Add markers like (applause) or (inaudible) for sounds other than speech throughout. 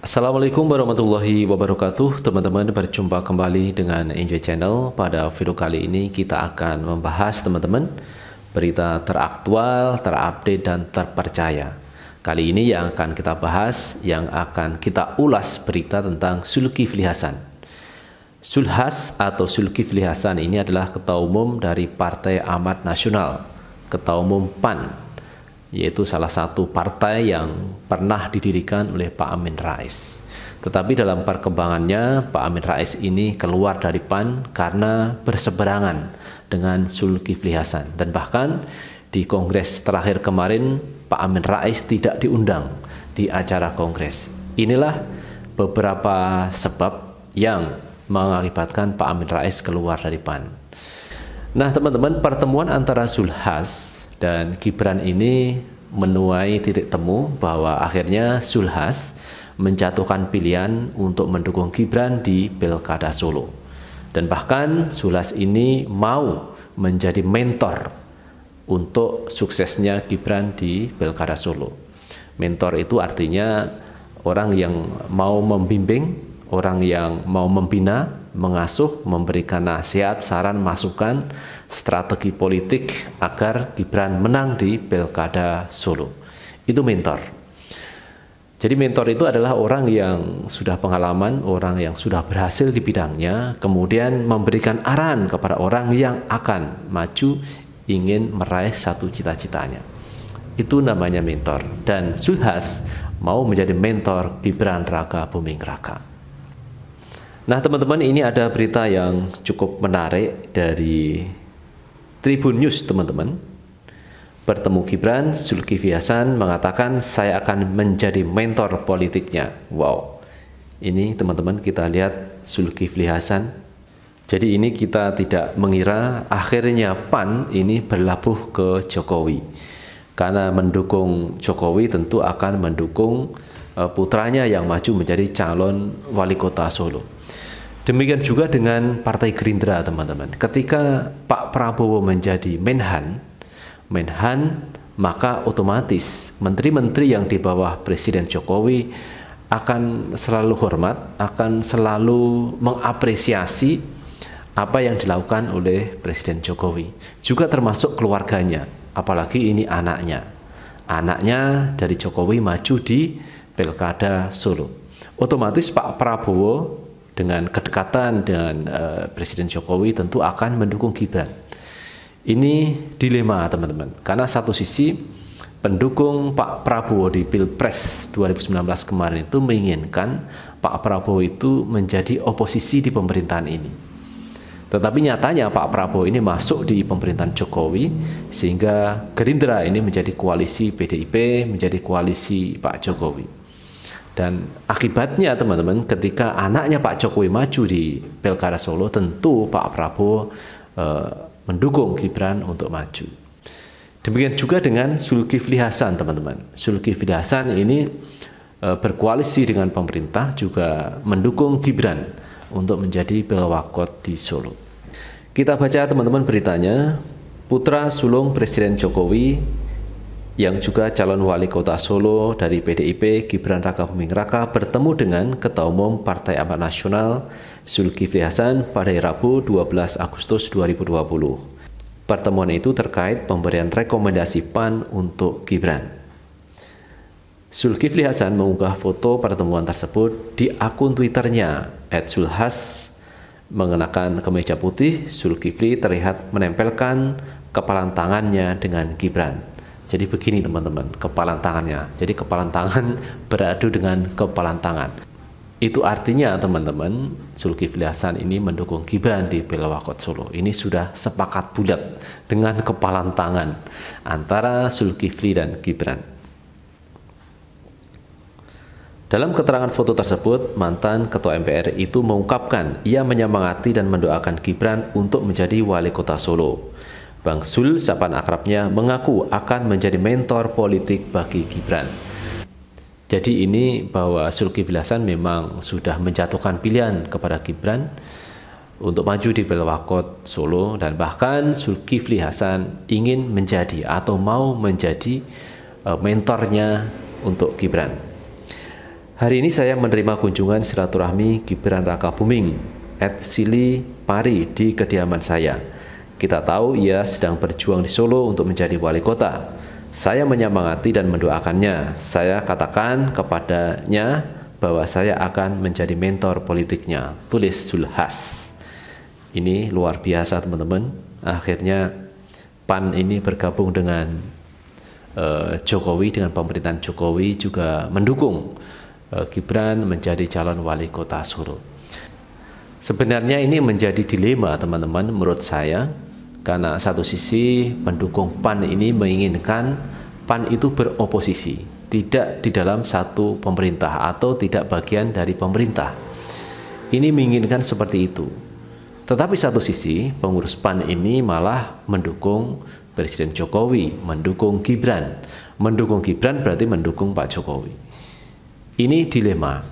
Assalamualaikum warahmatullahi wabarakatuh Teman-teman berjumpa kembali dengan Enjoy Channel Pada video kali ini kita akan membahas teman-teman Berita teraktual, terupdate, dan terpercaya Kali ini yang akan kita bahas Yang akan kita ulas berita tentang Sulki Hasan Sulhas atau Sulkifli Hasan ini adalah ketua umum dari Partai Amat Nasional, ketua umum PAN, yaitu salah satu partai yang pernah didirikan oleh Pak Amin Rais. Tetapi dalam perkembangannya Pak Amin Rais ini keluar dari PAN karena berseberangan dengan Sulkifli Hasan dan bahkan di kongres terakhir kemarin Pak Amin Rais tidak diundang di acara kongres. Inilah beberapa sebab yang mengakibatkan Pak Amin Rais keluar dari PAN. Nah, teman-teman, pertemuan antara Sulhas dan Gibran ini menuai titik temu bahwa akhirnya Sulhas menjatuhkan pilihan untuk mendukung Gibran di Pilkada Solo. Dan bahkan Sulhas ini mau menjadi mentor untuk suksesnya Gibran di Pilkada Solo. Mentor itu artinya orang yang mau membimbing orang yang mau membina, mengasuh, memberikan nasihat, saran, masukan, strategi politik agar Gibran menang di Pilkada Solo. Itu mentor. Jadi mentor itu adalah orang yang sudah pengalaman, orang yang sudah berhasil di bidangnya, kemudian memberikan arahan kepada orang yang akan maju ingin meraih satu cita-citanya. Itu namanya mentor. Dan Zulhas mau menjadi mentor Gibran Raka Buming Raka. Nah, teman-teman, ini ada berita yang cukup menarik dari Tribun News, teman-teman. Bertemu Gibran, Zulkifli Hasan mengatakan saya akan menjadi mentor politiknya. Wow. Ini teman-teman kita lihat Zulkifli Hasan. Jadi ini kita tidak mengira akhirnya PAN ini berlabuh ke Jokowi. Karena mendukung Jokowi tentu akan mendukung eh, putranya yang maju menjadi calon wali kota Solo. Demikian juga dengan Partai Gerindra, teman-teman. Ketika Pak Prabowo menjadi Menhan, Menhan maka otomatis menteri-menteri yang di bawah Presiden Jokowi akan selalu hormat, akan selalu mengapresiasi apa yang dilakukan oleh Presiden Jokowi. Juga termasuk keluarganya, apalagi ini anaknya. Anaknya dari Jokowi maju di Pilkada Solo. Otomatis Pak Prabowo dengan kedekatan dengan uh, Presiden Jokowi tentu akan mendukung Gibran. Ini dilema teman-teman, karena satu sisi pendukung Pak Prabowo di Pilpres 2019 kemarin itu menginginkan Pak Prabowo itu menjadi oposisi di pemerintahan ini. Tetapi nyatanya Pak Prabowo ini masuk di pemerintahan Jokowi sehingga Gerindra ini menjadi koalisi PDIP, menjadi koalisi Pak Jokowi. Dan akibatnya teman-teman ketika anaknya Pak Jokowi maju di Pilkada Solo tentu Pak Prabowo e, mendukung Gibran untuk maju. Demikian juga dengan Zulkifli Hasan teman-teman. Zulkifli Hasan ini e, berkoalisi dengan pemerintah juga mendukung Gibran untuk menjadi Pilwakot di Solo. Kita baca teman-teman beritanya. Putra sulung Presiden Jokowi yang juga calon wali kota Solo dari PDIP Gibran Raka Buming Raka bertemu dengan Ketua Umum Partai Amanat Nasional Zulkifli Hasan pada Rabu 12 Agustus 2020. Pertemuan itu terkait pemberian rekomendasi PAN untuk Gibran. Zulkifli Hasan mengunggah foto pertemuan tersebut di akun Twitternya @zulhas mengenakan kemeja putih, Zulkifli terlihat menempelkan kepalan tangannya dengan Gibran. Jadi begini teman-teman, kepalan tangannya. Jadi kepalan tangan (laughs) beradu dengan kepalan tangan. Itu artinya teman-teman, Zulkifli Hasan ini mendukung Gibran di Belawakot Solo. Ini sudah sepakat bulat dengan kepalan tangan antara Zulkifli dan Gibran. Dalam keterangan foto tersebut, mantan Ketua MPR itu mengungkapkan ia menyemangati dan mendoakan Gibran untuk menjadi wali kota Solo. Bang Sul, sapan akrabnya, mengaku akan menjadi mentor politik bagi Gibran. Jadi ini bahwa Sulki Hasan memang sudah menjatuhkan pilihan kepada Gibran untuk maju di Belwakot Solo dan bahkan Zulkifli Hasan ingin menjadi atau mau menjadi eh, mentornya untuk Gibran. Hari ini saya menerima kunjungan silaturahmi Gibran Raka Buming at Sili Pari di kediaman saya. Kita tahu ia sedang berjuang di Solo untuk menjadi wali kota. Saya menyemangati dan mendoakannya. Saya katakan kepadanya bahwa saya akan menjadi mentor politiknya. Tulis Zulhas. Ini luar biasa teman-teman. Akhirnya PAN ini bergabung dengan uh, Jokowi dengan pemerintahan Jokowi juga mendukung uh, Gibran menjadi calon wali kota Solo. Sebenarnya ini menjadi dilema teman-teman menurut saya karena satu sisi pendukung PAN ini menginginkan PAN itu beroposisi, tidak di dalam satu pemerintah atau tidak bagian dari pemerintah. Ini menginginkan seperti itu. Tetapi satu sisi pengurus PAN ini malah mendukung Presiden Jokowi, mendukung Gibran. Mendukung Gibran berarti mendukung Pak Jokowi. Ini dilema.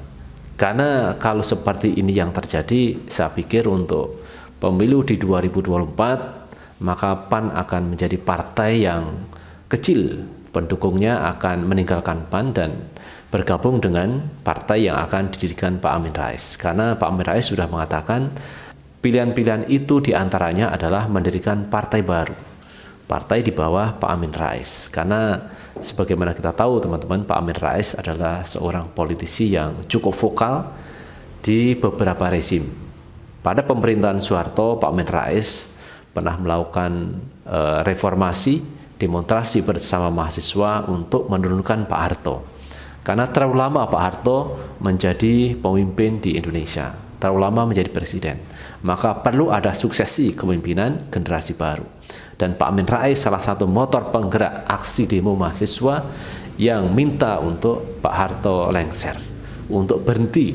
Karena kalau seperti ini yang terjadi, saya pikir untuk pemilu di 2024 maka PAN akan menjadi partai yang kecil. Pendukungnya akan meninggalkan PAN dan bergabung dengan partai yang akan didirikan Pak Amin Rais. Karena Pak Amin Rais sudah mengatakan pilihan-pilihan itu diantaranya adalah mendirikan partai baru. Partai di bawah Pak Amin Rais. Karena sebagaimana kita tahu teman-teman Pak Amin Rais adalah seorang politisi yang cukup vokal di beberapa rezim. Pada pemerintahan Soeharto, Pak Amin Rais pernah melakukan e, reformasi, demonstrasi bersama mahasiswa untuk menurunkan Pak Harto. Karena terlalu lama Pak Harto menjadi pemimpin di Indonesia, terlalu lama menjadi presiden. Maka perlu ada suksesi kepemimpinan generasi baru. Dan Pak Amin Rais salah satu motor penggerak aksi demo mahasiswa yang minta untuk Pak Harto lengser, untuk berhenti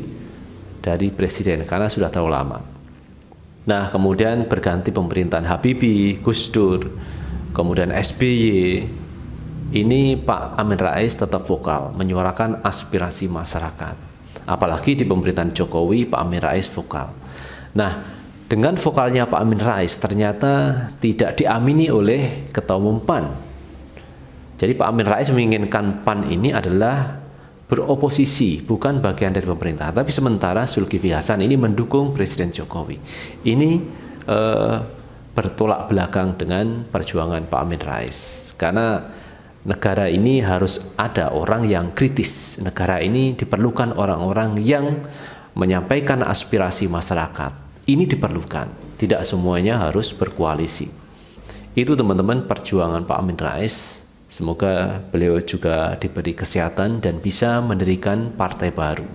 dari presiden karena sudah terlalu lama. Nah, kemudian berganti pemerintahan Habibie, Gus Dur, kemudian SBY. Ini Pak Amin Rais tetap vokal menyuarakan aspirasi masyarakat. Apalagi di pemerintahan Jokowi, Pak Amin Rais vokal. Nah, dengan vokalnya Pak Amin Rais ternyata tidak diamini oleh Ketua Umum PAN. Jadi Pak Amin Rais menginginkan PAN ini adalah beroposisi bukan bagian dari pemerintah tapi sementara Zulkifli Hasan ini mendukung Presiden Jokowi ini eh, bertolak belakang dengan perjuangan Pak Amin Rais karena negara ini harus ada orang yang kritis negara ini diperlukan orang-orang yang menyampaikan aspirasi masyarakat ini diperlukan tidak semuanya harus berkoalisi itu teman-teman perjuangan Pak Amin Rais Semoga beliau juga diberi kesehatan dan bisa mendirikan partai baru.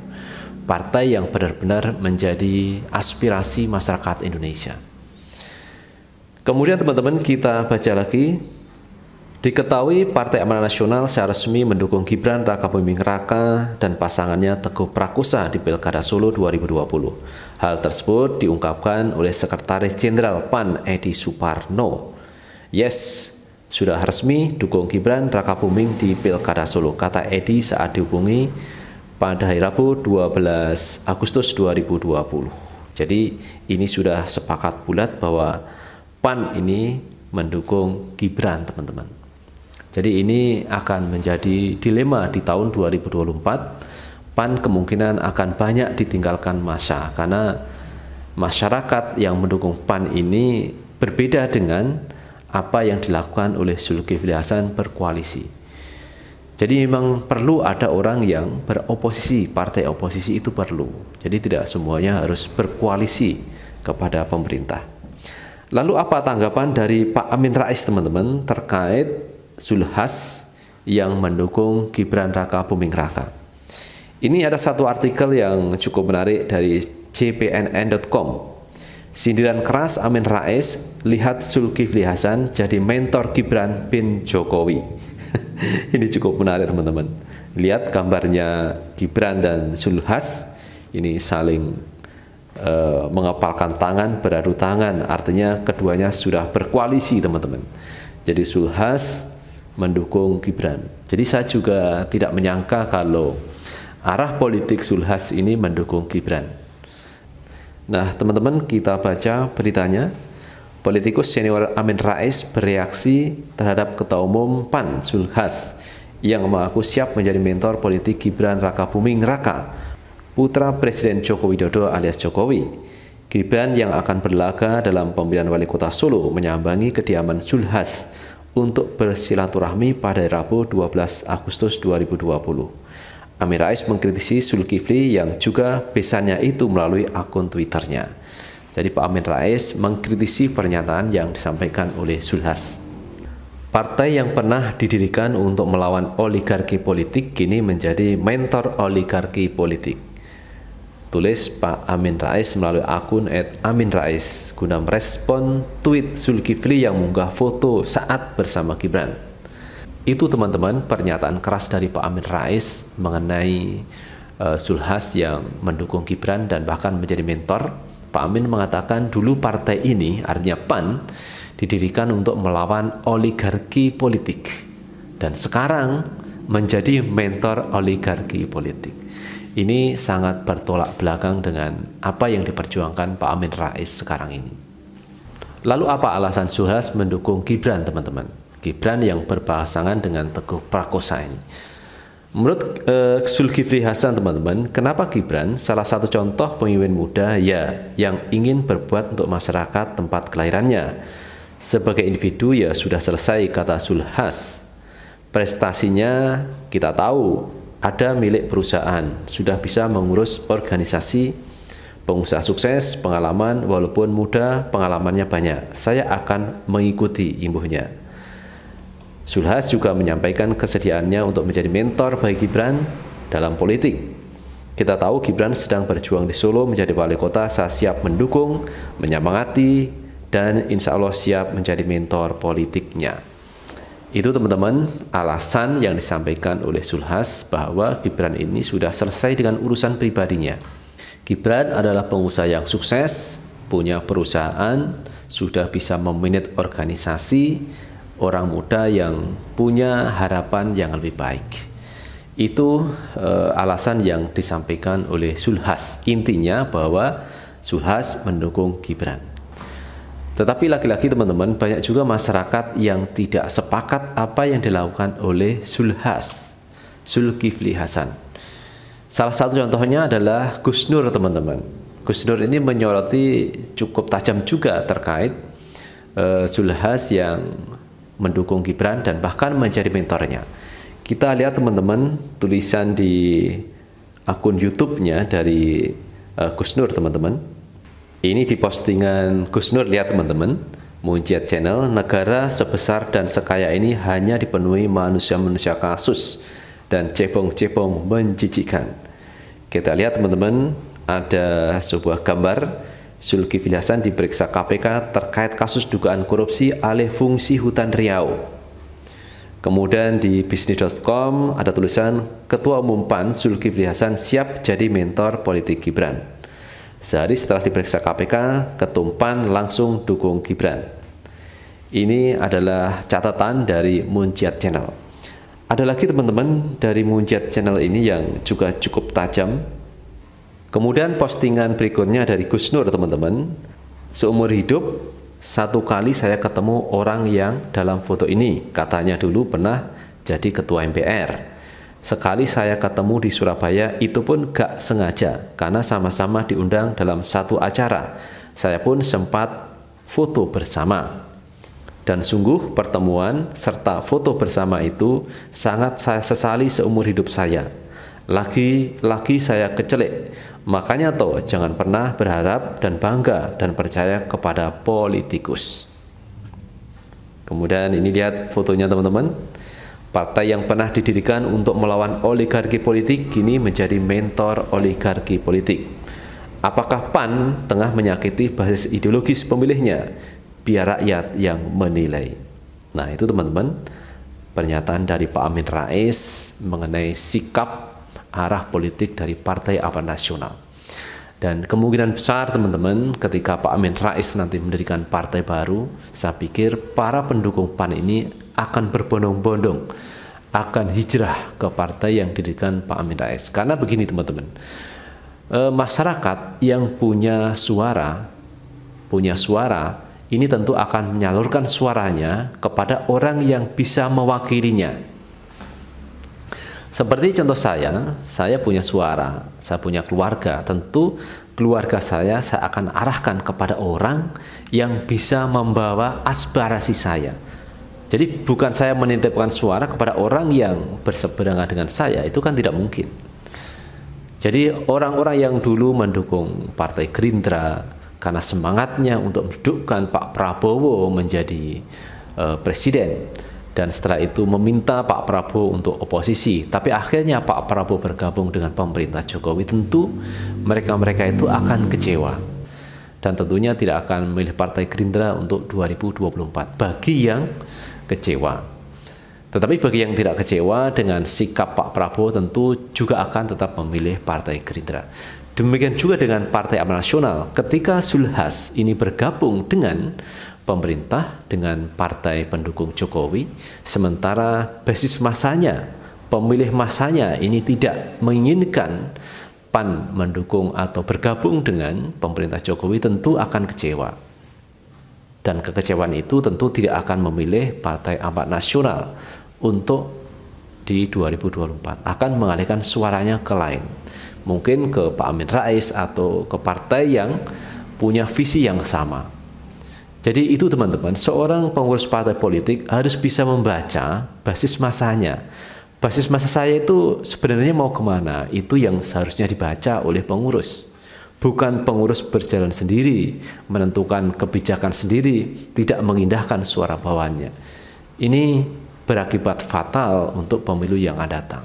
Partai yang benar-benar menjadi aspirasi masyarakat Indonesia. Kemudian teman-teman kita baca lagi Diketahui Partai Amanat Nasional secara resmi mendukung Gibran Raka Buming Raka dan pasangannya Teguh Prakusa di Pilkada Solo 2020. Hal tersebut diungkapkan oleh Sekretaris Jenderal PAN Edi Suparno. Yes, sudah resmi dukung Gibran Raka Buming di Pilkada Solo, kata Edi saat dihubungi pada hari Rabu 12 Agustus 2020. Jadi ini sudah sepakat bulat bahwa PAN ini mendukung Gibran, teman-teman. Jadi ini akan menjadi dilema di tahun 2024. PAN kemungkinan akan banyak ditinggalkan masa karena masyarakat yang mendukung PAN ini berbeda dengan apa yang dilakukan oleh Zulkifli Hasan berkoalisi. Jadi memang perlu ada orang yang beroposisi, partai oposisi itu perlu. Jadi tidak semuanya harus berkoalisi kepada pemerintah. Lalu apa tanggapan dari Pak Amin Rais teman-teman terkait Zulhas yang mendukung Gibran Raka Buming Raka? Ini ada satu artikel yang cukup menarik dari cpnn.com Sindiran keras Amin Rais, lihat Zulkifli Hasan jadi mentor Gibran bin Jokowi. (laughs) ini cukup menarik teman-teman. Lihat gambarnya Gibran dan Zulhas, ini saling uh, mengepalkan tangan, beradu tangan. Artinya keduanya sudah berkoalisi teman-teman. Jadi Zulhas mendukung Gibran. Jadi saya juga tidak menyangka kalau arah politik Zulhas ini mendukung Gibran. Nah, teman-teman kita baca beritanya. Politikus senior Amin Rais bereaksi terhadap Ketua Umum PAN Zulhas yang mengaku siap menjadi mentor politik Gibran Raka Buming Raka, putra Presiden Joko Widodo alias Jokowi. Gibran yang akan berlaga dalam pemilihan wali kota Solo menyambangi kediaman Zulhas untuk bersilaturahmi pada Rabu 12 Agustus 2020. Amin Rais mengkritisi Zulkifli yang juga pesannya itu melalui akun Twitternya. Jadi Pak Amin Rais mengkritisi pernyataan yang disampaikan oleh Sulhas. Partai yang pernah didirikan untuk melawan oligarki politik kini menjadi mentor oligarki politik. Tulis Pak Amin Rais melalui akun @aminrais guna merespon tweet Zulkifli yang mengunggah foto saat bersama Gibran. Itu teman-teman pernyataan keras dari Pak Amin Rais mengenai uh, Zulhas yang mendukung Gibran dan bahkan menjadi mentor. Pak Amin mengatakan dulu partai ini artinya PAN didirikan untuk melawan oligarki politik dan sekarang menjadi mentor oligarki politik. Ini sangat bertolak belakang dengan apa yang diperjuangkan Pak Amin Rais sekarang ini. Lalu apa alasan Zulhas mendukung Gibran, teman-teman? Gibran yang berpasangan dengan Teguh Prakosa ini. Menurut uh, Zulkifli Hasan teman-teman, kenapa Gibran salah satu contoh pemimpin muda ya yang ingin berbuat untuk masyarakat tempat kelahirannya. Sebagai individu ya sudah selesai kata Sulhas Prestasinya kita tahu ada milik perusahaan, sudah bisa mengurus organisasi, pengusaha sukses, pengalaman walaupun muda, pengalamannya banyak. Saya akan mengikuti imbuhnya. Zulhas juga menyampaikan kesediaannya untuk menjadi mentor bagi Gibran dalam politik. Kita tahu Gibran sedang berjuang di Solo menjadi wali kota, saat siap mendukung, menyemangati, dan insya Allah siap menjadi mentor politiknya. Itu teman-teman alasan yang disampaikan oleh Sulhas bahwa Gibran ini sudah selesai dengan urusan pribadinya. Gibran adalah pengusaha yang sukses, punya perusahaan, sudah bisa memanage organisasi, orang muda yang punya harapan yang lebih baik. Itu e, alasan yang disampaikan oleh Sulhas. Intinya bahwa Sulhas mendukung Gibran. Tetapi lagi-lagi teman-teman banyak juga masyarakat yang tidak sepakat apa yang dilakukan oleh Sulhas, Sulkifli Hasan. Salah satu contohnya adalah Gus Nur teman-teman. Gus Nur ini menyoroti cukup tajam juga terkait uh, eh, Sulhas yang mendukung Gibran dan bahkan menjadi mentornya. Kita lihat teman-teman tulisan di akun YouTube-nya dari uh, Gus Nur teman-teman. Ini di postingan Gus Nur lihat teman-teman. Munjiat Channel, negara sebesar dan sekaya ini hanya dipenuhi manusia-manusia kasus dan cebong-cebong menjijikan. Kita lihat teman-teman, ada sebuah gambar Zulkifli Hasan diperiksa KPK terkait kasus dugaan korupsi alih fungsi hutan Riau. Kemudian di bisnis.com ada tulisan Ketua Umum PAN Zulkifli Hasan siap jadi mentor politik Gibran. Sehari setelah diperiksa KPK, Ketum PAN langsung dukung Gibran. Ini adalah catatan dari Munjiat Channel. Ada lagi teman-teman dari Munjiat Channel ini yang juga cukup tajam Kemudian postingan berikutnya dari Gus Nur teman-teman. Seumur hidup satu kali saya ketemu orang yang dalam foto ini. Katanya dulu pernah jadi ketua MPR. Sekali saya ketemu di Surabaya itu pun gak sengaja karena sama-sama diundang dalam satu acara. Saya pun sempat foto bersama. Dan sungguh pertemuan serta foto bersama itu sangat saya sesali seumur hidup saya lagi-lagi saya kecelik. Makanya toh jangan pernah berharap dan bangga dan percaya kepada politikus. Kemudian ini lihat fotonya teman-teman. Partai yang pernah didirikan untuk melawan oligarki politik kini menjadi mentor oligarki politik. Apakah PAN tengah menyakiti basis ideologis pemilihnya? Biar rakyat yang menilai. Nah itu teman-teman pernyataan dari Pak Amin Rais mengenai sikap arah politik dari partai apa nasional. Dan kemungkinan besar teman-teman ketika Pak Amin Rais nanti mendirikan partai baru, saya pikir para pendukung PAN ini akan berbondong-bondong akan hijrah ke partai yang didirikan Pak Amin Rais. Karena begini teman-teman, eh, masyarakat yang punya suara, punya suara, ini tentu akan menyalurkan suaranya kepada orang yang bisa mewakilinya seperti contoh saya, saya punya suara, saya punya keluarga. Tentu keluarga saya saya akan arahkan kepada orang yang bisa membawa aspirasi saya. Jadi bukan saya menitipkan suara kepada orang yang berseberangan dengan saya, itu kan tidak mungkin. Jadi orang-orang yang dulu mendukung Partai Gerindra karena semangatnya untuk mendukung Pak Prabowo menjadi uh, presiden, dan setelah itu meminta Pak Prabowo untuk oposisi. Tapi akhirnya Pak Prabowo bergabung dengan pemerintah Jokowi, tentu mereka-mereka itu akan kecewa. Dan tentunya tidak akan memilih Partai Gerindra untuk 2024 bagi yang kecewa. Tetapi bagi yang tidak kecewa dengan sikap Pak Prabowo tentu juga akan tetap memilih Partai Gerindra. Demikian juga dengan Partai Amanat Nasional ketika Sulhas ini bergabung dengan pemerintah dengan partai pendukung Jokowi, sementara basis masanya, pemilih masanya ini tidak menginginkan PAN mendukung atau bergabung dengan pemerintah Jokowi tentu akan kecewa. Dan kekecewaan itu tentu tidak akan memilih Partai Amat Nasional untuk di 2024 akan mengalihkan suaranya ke lain. Mungkin ke Pak Amin Rais atau ke partai yang punya visi yang sama jadi itu teman-teman, seorang pengurus partai politik harus bisa membaca basis masanya. Basis masa saya itu sebenarnya mau kemana, itu yang seharusnya dibaca oleh pengurus. Bukan pengurus berjalan sendiri, menentukan kebijakan sendiri, tidak mengindahkan suara bawahannya. Ini berakibat fatal untuk pemilu yang akan datang.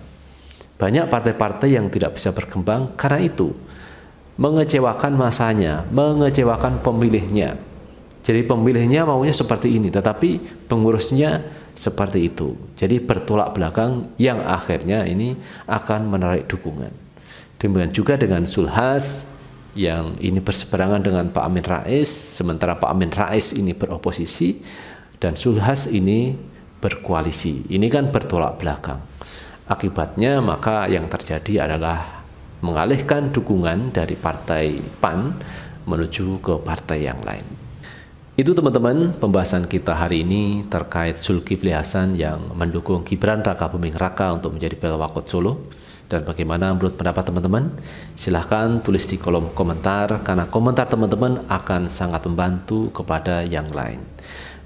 Banyak partai-partai yang tidak bisa berkembang karena itu. Mengecewakan masanya, mengecewakan pemilihnya, jadi pemilihnya maunya seperti ini, tetapi pengurusnya seperti itu. Jadi bertolak belakang yang akhirnya ini akan menarik dukungan. Demikian juga dengan Sulhas yang ini berseberangan dengan Pak Amin Rais, sementara Pak Amin Rais ini beroposisi dan Sulhas ini berkoalisi. Ini kan bertolak belakang. Akibatnya maka yang terjadi adalah mengalihkan dukungan dari partai PAN menuju ke partai yang lain. Itu teman-teman pembahasan kita hari ini terkait Zulkifli Hasan yang mendukung Gibran Raka Buming Raka untuk menjadi Pelawakot Solo. Dan bagaimana menurut pendapat teman-teman? Silahkan tulis di kolom komentar karena komentar teman-teman akan sangat membantu kepada yang lain.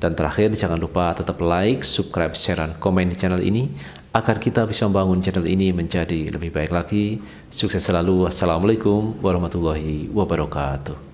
Dan terakhir jangan lupa tetap like, subscribe, share, dan komen di channel ini agar kita bisa membangun channel ini menjadi lebih baik lagi. Sukses selalu. Assalamualaikum warahmatullahi wabarakatuh.